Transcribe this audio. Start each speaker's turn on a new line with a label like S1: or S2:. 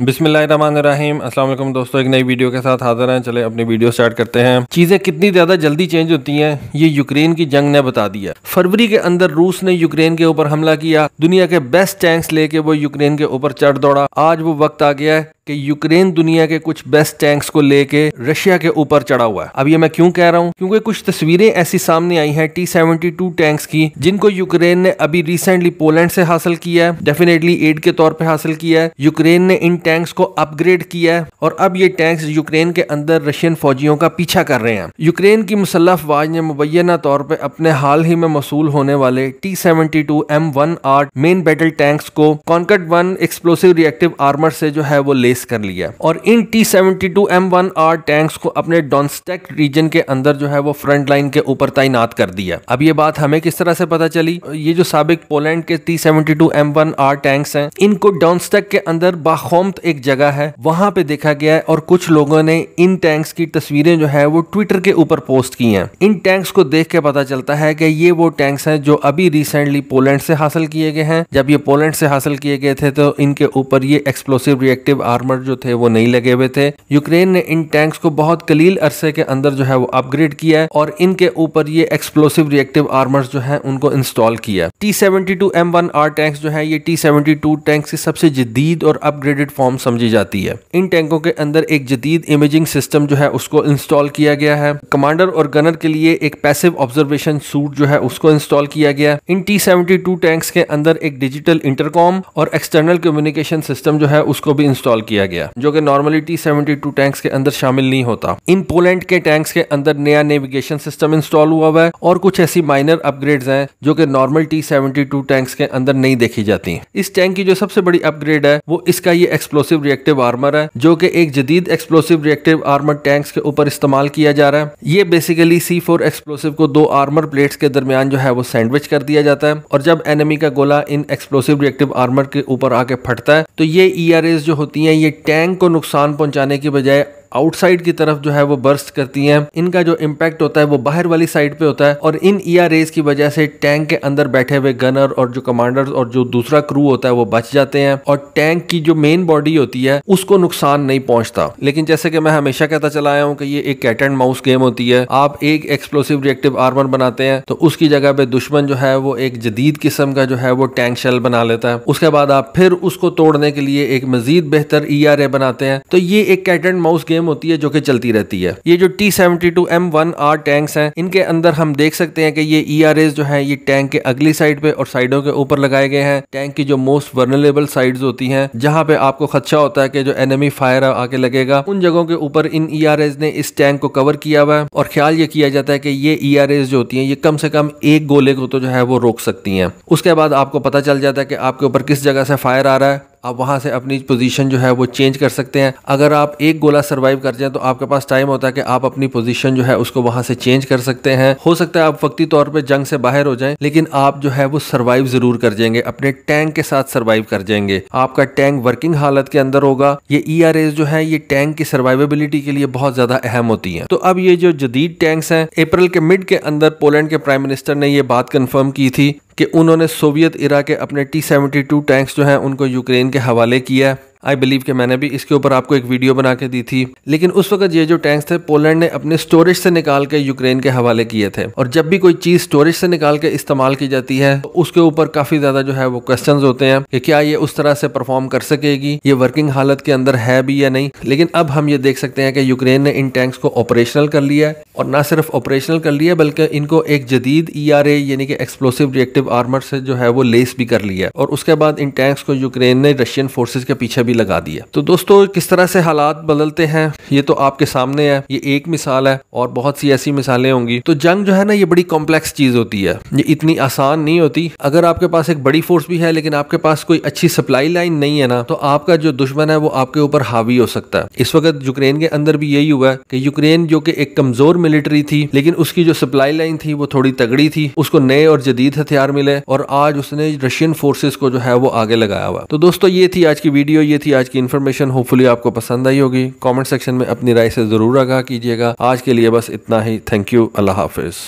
S1: बिसमीम असल दोस्तों एक नई वीडियो के साथ हाजिर हैं चले अपनी वीडियो स्टार्ट करते हैं चीज़ें कितनी ज़्यादा जल्दी चेंज होती हैं ये यूक्रेन की जंग ने बता दिया फरवरी के अंदर रूस ने यूक्रेन के ऊपर हमला किया दुनिया के बेस्ट टैंक्स लेके वो यूक्रेन के ऊपर चढ़ दौड़ा आज वो वक्त आ गया है कि यूक्रेन दुनिया के कुछ बेस्ट टैंक्स को लेके रशिया के ऊपर चढ़ा हुआ है अब ये मैं क्यों कह रहा हूँ क्योंकि कुछ तस्वीरें ऐसी सामने आई हैं टी सेवेंटी टू टैंक्स की जिनको यूक्रेन ने अभी रिसेंटली पोलैंड से हासिल किया है डेफिनेटली एड के तौर पर हासिल किया है यूक्रेन ने इन टैंक्स को अपग्रेड किया है और अब ये टैंक्स यूक्रेन के अंदर रशियन फौजियों का पीछा कर रहे हैं यूक्रेन की मुसल्ह अफवाज ने मुबैना तौर पर अपने हाल ही में मौसू होने वाले T seventy two M one R main battle tanks को Kontakt one explosive reactive armour से जो है वो ले बेस कर लिया और इन T seventy two M one R tanks को अपने डॉन्स्टेक रीजन के अंदर जो है वो फ्रंट लाइन के ऊपर तैनात कर दिया अब ये बात हमें किस तरह से पता चली ये जो सबक पोलैंड के T seventy two M one R tanks हैं इनको डॉन्स्टेक के अंदर बाखोमत एक जगह है वहां पे देखा गया है और कुछ लोगों ने इन टैंक्स की तस्वीरें जो है वो ट्विटर के ऊपर पोस्ट की हैं इन टैंक्स को देख के पता चलता है कि ये वो टैंक्स हैं जो अभी रिसेंटली पोलैंड से हासिल किए गए हैं जब ये पोलैंड से हासिल किए गए थे तो इनके ऊपर ये एक्सप्लोसिव रिएक्टिव आर्म आर्मर जो थे वो नहीं लगे हुए थे यूक्रेन ने इन टैंक्स को बहुत कलील अरसे के अंदर जो है वो अपग्रेड किया है और इनके ऊपर ये एक्सप्लोसिव रिएक्टिव आर्मर जो है उनको इंस्टॉल किया T seventy two M one R tanks जो है ये टी सेवेंटी टू टैंक की सबसे जदीद और अपग्रेडेड फॉर्म समझी जाती है इन टैंकों के अंदर एक जदीद इमेजिंग सिस्टम जो है उसको इंस्टॉल किया गया है कमांडर और गनर के लिए एक पैसिव ऑब्जर्वेशन सूट जो है उसको इंस्टॉल किया गया इन टी सेवेंटी टू टैंक्स के अंदर एक डिजिटल इंटरकॉम और एक्सटर्नल कम्युनिकेशन सिस्टम जो है उसको भी इंस्टॉल किया किया गया जो कि normally T seventy two tanks के अंदर शामिल नहीं होता इन पोलैंड के टैंक्स के अंदर नया नेविगेशन सिस्टम इंस्टॉल हुआ हुआ है और कुछ ऐसी माइनर अपग्रेड्स हैं जो कि normal T seventy two tanks के अंदर नहीं देखी जाती इस टैंक की जो सबसे बड़ी अपग्रेड है वो इसका ये एक्सप्लोसिव रिएक्टिव आर्मर है जो कि एक जदीद एक्सप्लोसिव रिएक्टिव आर्मर टैंक्स के ऊपर इस्तेमाल किया जा रहा है ये बेसिकली सी फोर एक्सप्लोसिव को दो आर्मर प्लेट्स के दरमियान जो है वो सैंडविच कर दिया जाता है और जब एनिमी का गोला इन एक्सप्लोसिव रिएक्टिव आर्मर के ऊपर आके फटता है तो ये ई e जो होती है ये टैंक को नुकसान पहुंचाने की बजाय आउटसाइड की तरफ जो है वो बर्स्ट करती हैं इनका जो इम्पैक्ट होता है वो बाहर वाली साइड पे होता है और इन ईआर e रेस की वजह से टैंक के अंदर बैठे हुए गनर और जो कमांडर और जो दूसरा क्रू होता है वो बच जाते हैं और टैंक की जो मेन बॉडी होती है उसको नुकसान नहीं पहुंचता लेकिन जैसे कि मैं हमेशा कहता चला आया हूँ कि ये एक कैट एंड माउस गेम होती है आप एक एक्सप्लोसिव रिएक्टिव आर्मर बनाते हैं तो उसकी जगह पे दुश्मन जो है वो एक जदीद किस्म का जो है वो टैंक शेल बना लेता है उसके बाद आप फिर उसको तोड़ने के लिए एक मजीद बेहतर ई e बनाते हैं तो ये एक कैट एंड माउस गेम मुहिम होती है जो कि चलती रहती है ये जो T seventy two M one R tank है इनके अंदर हम देख सकते हैं कि ये ई आर एस जो है ये टैंक के अगली साइड पे और साइडों के ऊपर लगाए गए हैं टैंक की जो मोस्ट वर्नलेबल साइड होती है जहाँ पे आपको खदशा होता है कि जो एनिमी फायर आके लगेगा उन जगहों के ऊपर इन ई आर एस ने इस टैंक को कवर किया हुआ है और ख्याल ये किया जाता है कि ये ई आर एस जो होती है ये कम से कम एक गोले को तो जो है वो रोक सकती है उसके बाद आपको पता चल जाता है कि आपके ऊपर किस जगह से फायर आ रहा है आप वहाँ से अपनी पोजीशन जो है वो चेंज कर सकते हैं अगर आप एक गोला सर्वाइव कर जाए तो आपके पास टाइम होता है कि आप अपनी पोजीशन जो है उसको वहाँ से चेंज कर सकते हैं हो सकता है आप वक्ती तौर पर जंग से बाहर हो जाएं लेकिन आप जो है वो सर्वाइव जरूर कर जाएंगे अपने टैंक के साथ सर्वाइव कर जाएंगे आपका टैंक वर्किंग हालत के अंदर होगा ये ई e जो है ये टैंक की सर्वाइवेबिलिटी के लिए बहुत ज्यादा अहम होती है तो अब ये जो जदीद टैंक्स हैं अप्रैल के मिड के अंदर पोलैंड के प्राइम मिनिस्टर ने ये बात कन्फर्म की थी कि उन्होंने सोवियत इरा के अपने टी सेवेंटी टू टैंक्स जो हैं उनको यूक्रेन के हवाले किया है आई बिलीव कि मैंने भी इसके ऊपर आपको एक वीडियो बना के दी थी लेकिन उस वक्त ये जो टैंक्स थे पोलैंड ने अपने स्टोरेज से निकाल के यूक्रेन के हवाले किए थे और जब भी कोई चीज़ स्टोरेज से निकाल के इस्तेमाल की जाती है तो उसके ऊपर काफ़ी ज़्यादा जो है वो क्वेश्चन होते हैं कि क्या ये उस तरह से परफॉर्म कर सकेगी ये वर्किंग हालत के अंदर है भी या नहीं लेकिन अब हम ये देख सकते हैं कि यूक्रेन ने इन टैंक्स को ऑपरेशनल कर लिया है और ना सिर्फ ऑपरेशनल कर लिया बल्कि इनको एक जदीद ई e आर यानी कि एक्सप्लोसिव रिएक्टिव आर्मर से जो है वो लेस भी कर लिया और उसके बाद इन टैंक्स को यूक्रेन ने रशियन फोर्सेज के पीछे भी भी लगा दिया तो दोस्तों किस तरह से हालात बदलते हैं ये तो आपके सामने है ये एक मिसाल है और बहुत सी ऐसी मिसालें होंगी तो जंग जो है ना ये बड़ी कॉम्प्लेक्स चीज होती है ये इतनी आसान नहीं होती अगर आपके पास एक बड़ी फोर्स भी है लेकिन आपके पास कोई अच्छी सप्लाई लाइन नहीं है ना तो आपका जो दुश्मन है वो आपके ऊपर हावी हो सकता है इस वक्त यूक्रेन के अंदर भी यही हुआ है कि यूक्रेन जो कि एक कमजोर मिलिट्री थी लेकिन उसकी जो सप्लाई लाइन थी वो थोड़ी तगड़ी थी उसको नए और जदीद हथियार मिले और आज उसने रशियन फोर्सेस को जो है वो आगे लगाया हुआ तो दोस्तों ये थी आज की वीडियो ये थी आज की इन्फॉर्मेशन होपफुली आपको पसंद आई होगी कमेंट सेक्शन में अपनी राय से ज़रूर आगाह कीजिएगा आज के लिए बस इतना ही थैंक यू अल्लाह हाफिज़